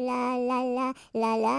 la la la la la